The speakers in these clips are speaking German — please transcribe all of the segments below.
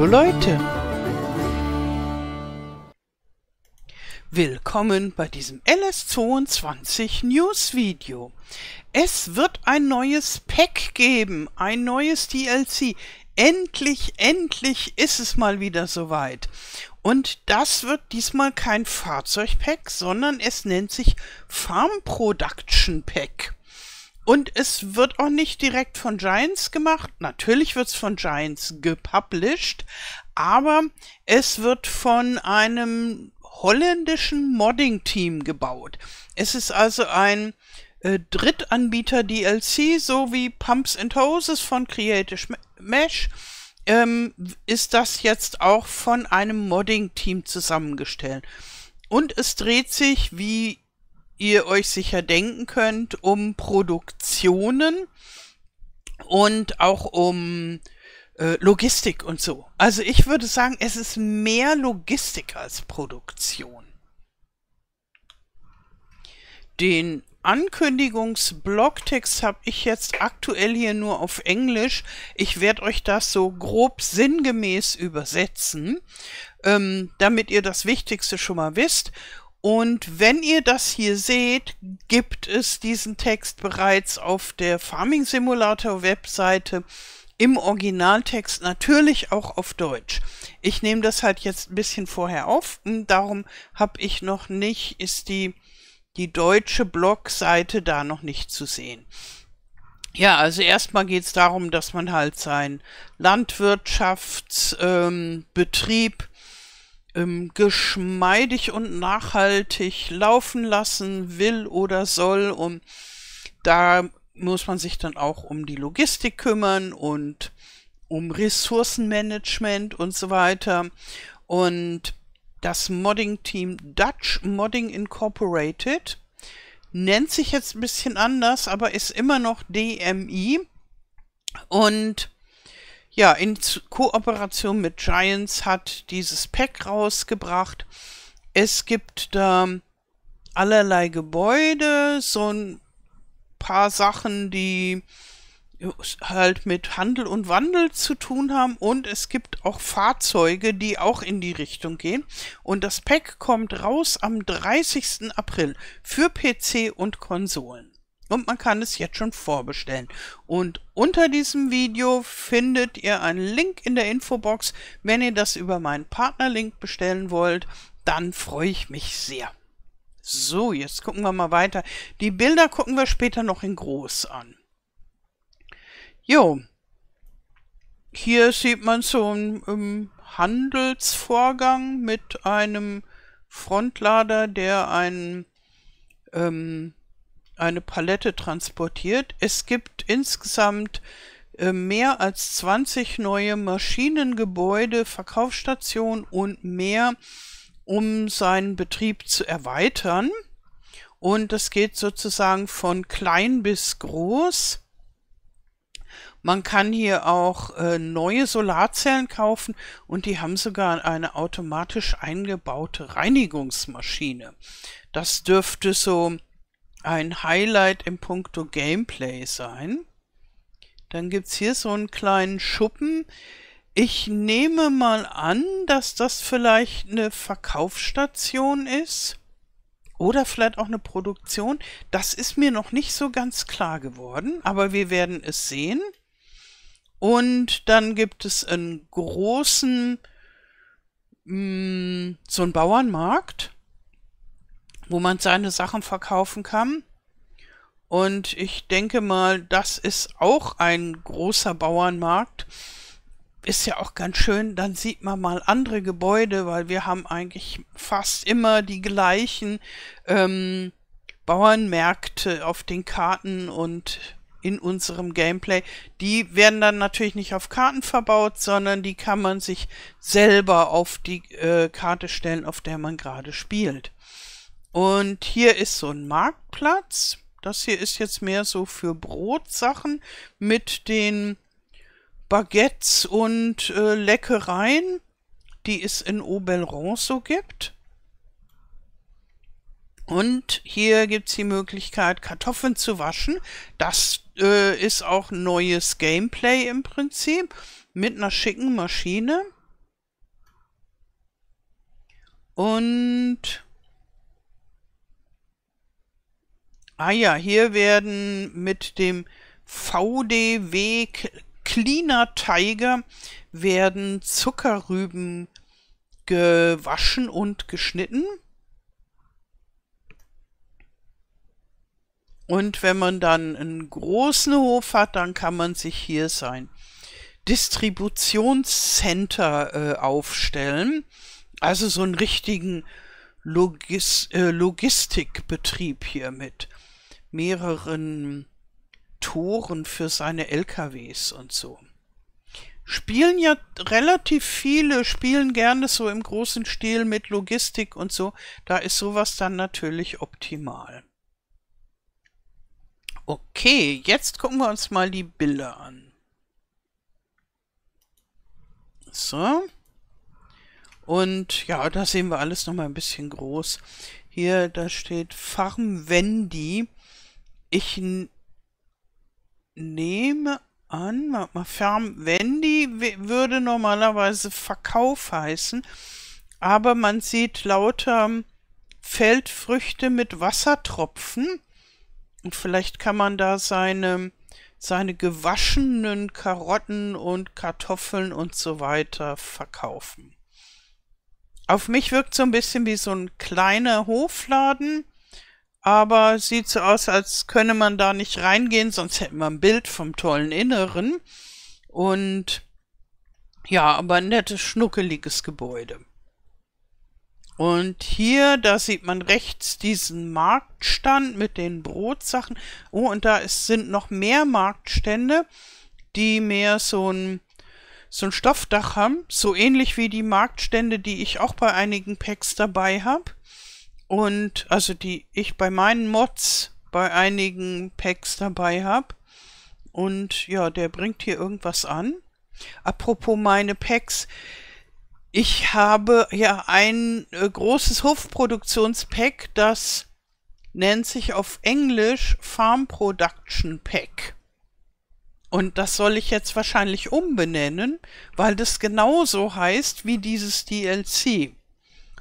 Hallo Leute! Willkommen bei diesem LS22 News Video. Es wird ein neues Pack geben, ein neues DLC. Endlich, endlich ist es mal wieder soweit. Und das wird diesmal kein Fahrzeugpack, sondern es nennt sich Farm Production Pack. Und es wird auch nicht direkt von Giants gemacht. Natürlich wird es von Giants gepublished, aber es wird von einem holländischen Modding-Team gebaut. Es ist also ein äh, Drittanbieter DLC, so wie Pumps and Hoses von Creative Mesh, ähm, ist das jetzt auch von einem Modding-Team zusammengestellt. Und es dreht sich, wie ihr euch sicher denken könnt, um Produktionen und auch um äh, Logistik und so. Also ich würde sagen, es ist mehr Logistik als Produktion. Den Ankündigungsblogtext habe ich jetzt aktuell hier nur auf Englisch. Ich werde euch das so grob sinngemäß übersetzen, ähm, damit ihr das Wichtigste schon mal wisst. Und wenn ihr das hier seht, gibt es diesen Text bereits auf der Farming Simulator Webseite im Originaltext natürlich auch auf Deutsch. Ich nehme das halt jetzt ein bisschen vorher auf und hm, darum habe ich noch nicht, ist die, die deutsche Blogseite da noch nicht zu sehen. Ja, also erstmal geht es darum, dass man halt seinen Landwirtschaftsbetrieb ähm, ähm, geschmeidig und nachhaltig laufen lassen will oder soll. Und da muss man sich dann auch um die Logistik kümmern und um Ressourcenmanagement und so weiter. Und das Modding-Team Dutch Modding Incorporated nennt sich jetzt ein bisschen anders, aber ist immer noch DMI. Und ja, in Kooperation mit Giants hat dieses Pack rausgebracht. Es gibt da allerlei Gebäude, so ein paar Sachen, die halt mit Handel und Wandel zu tun haben und es gibt auch Fahrzeuge, die auch in die Richtung gehen. Und das Pack kommt raus am 30. April für PC und Konsolen und man kann es jetzt schon vorbestellen. Und unter diesem Video findet ihr einen Link in der Infobox. Wenn ihr das über meinen Partnerlink bestellen wollt, dann freue ich mich sehr. So, jetzt gucken wir mal weiter. Die Bilder gucken wir später noch in groß an. Jo, hier sieht man so einen um, ähm, Handelsvorgang mit einem Frontlader, der einen ähm, eine Palette transportiert. Es gibt insgesamt äh, mehr als 20 neue Maschinengebäude, Verkaufsstationen und mehr, um seinen Betrieb zu erweitern. Und das geht sozusagen von klein bis groß. Man kann hier auch äh, neue Solarzellen kaufen und die haben sogar eine automatisch eingebaute Reinigungsmaschine. Das dürfte so ein Highlight im Punkto Gameplay sein. Dann gibt es hier so einen kleinen Schuppen. Ich nehme mal an, dass das vielleicht eine Verkaufsstation ist oder vielleicht auch eine Produktion. Das ist mir noch nicht so ganz klar geworden, aber wir werden es sehen. Und dann gibt es einen großen, mh, mm, so einen Bauernmarkt wo man seine Sachen verkaufen kann. Und ich denke mal, das ist auch ein großer Bauernmarkt. Ist ja auch ganz schön, dann sieht man mal andere Gebäude, weil wir haben eigentlich fast immer die gleichen ähm, Bauernmärkte auf den Karten und in unserem Gameplay. Die werden dann natürlich nicht auf Karten verbaut, sondern die kann man sich selber auf die äh, Karte stellen, auf der man gerade spielt. Und hier ist so ein Marktplatz. Das hier ist jetzt mehr so für Brotsachen mit den Baguettes und äh, Leckereien, die es in Oberon so gibt. Und hier gibt es die Möglichkeit, Kartoffeln zu waschen. Das äh, ist auch neues Gameplay im Prinzip mit einer schicken Maschine. Und Ah ja, hier werden mit dem VDW Cleaner Tiger werden Zuckerrüben gewaschen und geschnitten. Und wenn man dann einen großen Hof hat, dann kann man sich hier sein Distributionscenter äh, aufstellen. Also so einen richtigen Logis äh, Logistikbetrieb hier mit mehreren Toren für seine LKWs und so. Spielen ja relativ viele, spielen gerne so im großen Stil mit Logistik und so. Da ist sowas dann natürlich optimal. Okay, jetzt gucken wir uns mal die Bilder an. So. Und ja, da sehen wir alles nochmal ein bisschen groß. Hier, da steht Farm Wendy. Ich nehme an, warte mal, Fermwendy würde normalerweise Verkauf heißen, aber man sieht lauter ähm, Feldfrüchte mit Wassertropfen und vielleicht kann man da seine, seine gewaschenen Karotten und Kartoffeln und so weiter verkaufen. Auf mich wirkt so ein bisschen wie so ein kleiner Hofladen aber sieht so aus, als könne man da nicht reingehen, sonst hätte man ein Bild vom tollen Inneren. Und ja, aber ein nettes, schnuckeliges Gebäude. Und hier, da sieht man rechts diesen Marktstand mit den Brotsachen. Oh, und da ist, sind noch mehr Marktstände, die mehr so ein, so ein Stoffdach haben. So ähnlich wie die Marktstände, die ich auch bei einigen Packs dabei habe und also die ich bei meinen Mods bei einigen Packs dabei habe. Und ja, der bringt hier irgendwas an. Apropos meine Packs, ich habe ja ein äh, großes Hofproduktionspack, das nennt sich auf Englisch Farm Production Pack. Und das soll ich jetzt wahrscheinlich umbenennen, weil das genauso heißt wie dieses DLC.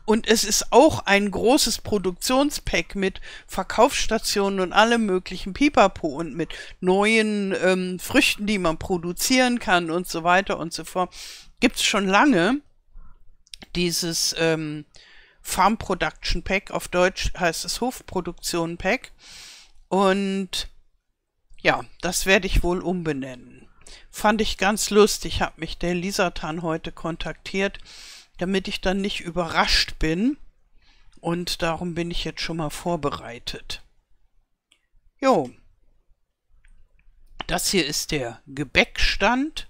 Und es ist auch ein großes Produktionspack mit Verkaufsstationen und allem möglichen Pipapo und mit neuen ähm, Früchten, die man produzieren kann und so weiter und so fort. Gibt's schon lange dieses ähm, Farm Production Pack, auf Deutsch heißt es Hofproduktion Pack. Und ja, das werde ich wohl umbenennen. Fand ich ganz lustig, hat mich der Lisatan heute kontaktiert damit ich dann nicht überrascht bin. Und darum bin ich jetzt schon mal vorbereitet. Jo. Das hier ist der Gebäckstand.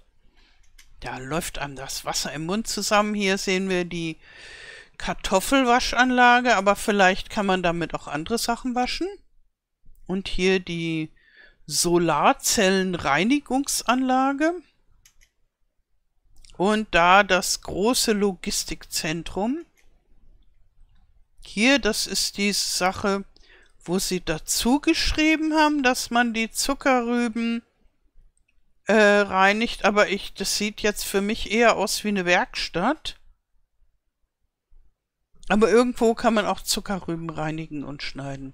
Da läuft einem das Wasser im Mund zusammen. Hier sehen wir die Kartoffelwaschanlage, aber vielleicht kann man damit auch andere Sachen waschen. Und hier die Solarzellenreinigungsanlage und da das große Logistikzentrum. Hier, das ist die Sache, wo sie dazu geschrieben haben, dass man die Zuckerrüben äh, reinigt, aber ich, das sieht jetzt für mich eher aus wie eine Werkstatt. Aber irgendwo kann man auch Zuckerrüben reinigen und schneiden.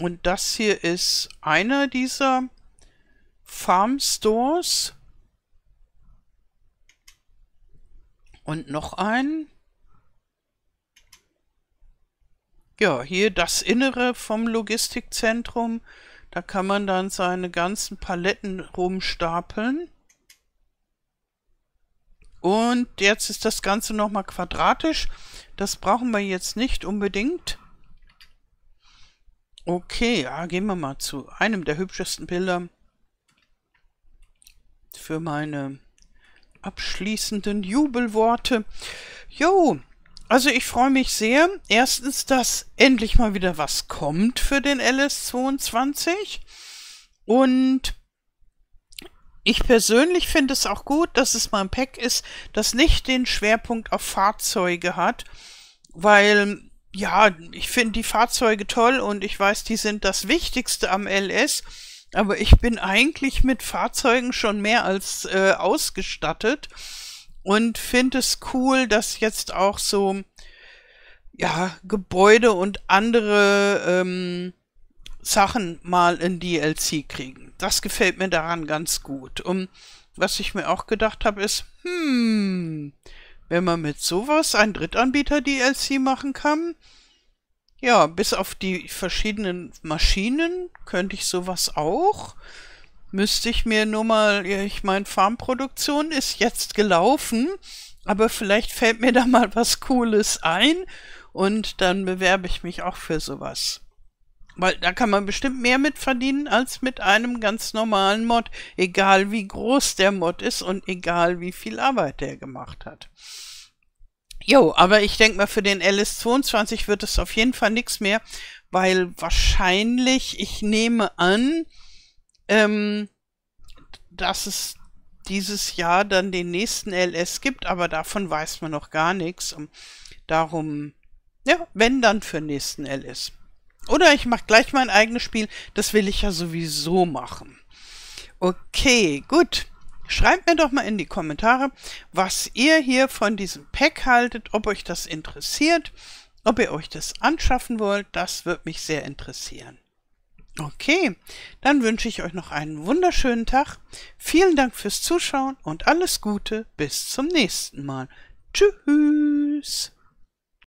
Und das hier ist einer dieser Farmstores. Stores. Und noch ein. Ja, hier das Innere vom Logistikzentrum. Da kann man dann seine ganzen Paletten rumstapeln. Und jetzt ist das Ganze nochmal quadratisch. Das brauchen wir jetzt nicht unbedingt. Okay, ja, gehen wir mal zu einem der hübschesten Bilder für meine abschließenden Jubelworte. Jo, also ich freue mich sehr. Erstens, dass endlich mal wieder was kommt für den LS22. Und ich persönlich finde es auch gut, dass es mal ein Pack ist, das nicht den Schwerpunkt auf Fahrzeuge hat, weil ja, ich finde die Fahrzeuge toll und ich weiß, die sind das Wichtigste am LS. Aber ich bin eigentlich mit Fahrzeugen schon mehr als äh, ausgestattet und finde es cool, dass jetzt auch so ja, Gebäude und andere ähm, Sachen mal in DLC kriegen. Das gefällt mir daran ganz gut. Und was ich mir auch gedacht habe, ist, hm, wenn man mit sowas ein Drittanbieter DLC machen kann, ja, bis auf die verschiedenen Maschinen könnte ich sowas auch. Müsste ich mir nur mal, ich meine, Farmproduktion ist jetzt gelaufen, aber vielleicht fällt mir da mal was Cooles ein und dann bewerbe ich mich auch für sowas. Weil da kann man bestimmt mehr mit verdienen als mit einem ganz normalen Mod, egal wie groß der Mod ist und egal wie viel Arbeit der gemacht hat. Jo, aber ich denke mal, für den LS22 wird es auf jeden Fall nichts mehr, weil wahrscheinlich, ich nehme an, ähm, dass es dieses Jahr dann den nächsten LS gibt, aber davon weiß man noch gar nichts. Und darum, ja, wenn dann für den nächsten LS. Oder ich mache gleich mein eigenes Spiel, das will ich ja sowieso machen. Okay, gut. Schreibt mir doch mal in die Kommentare, was ihr hier von diesem Pack haltet, ob euch das interessiert, ob ihr euch das anschaffen wollt. Das würde mich sehr interessieren. Okay, dann wünsche ich euch noch einen wunderschönen Tag. Vielen Dank fürs Zuschauen und alles Gute. Bis zum nächsten Mal. Tschüss.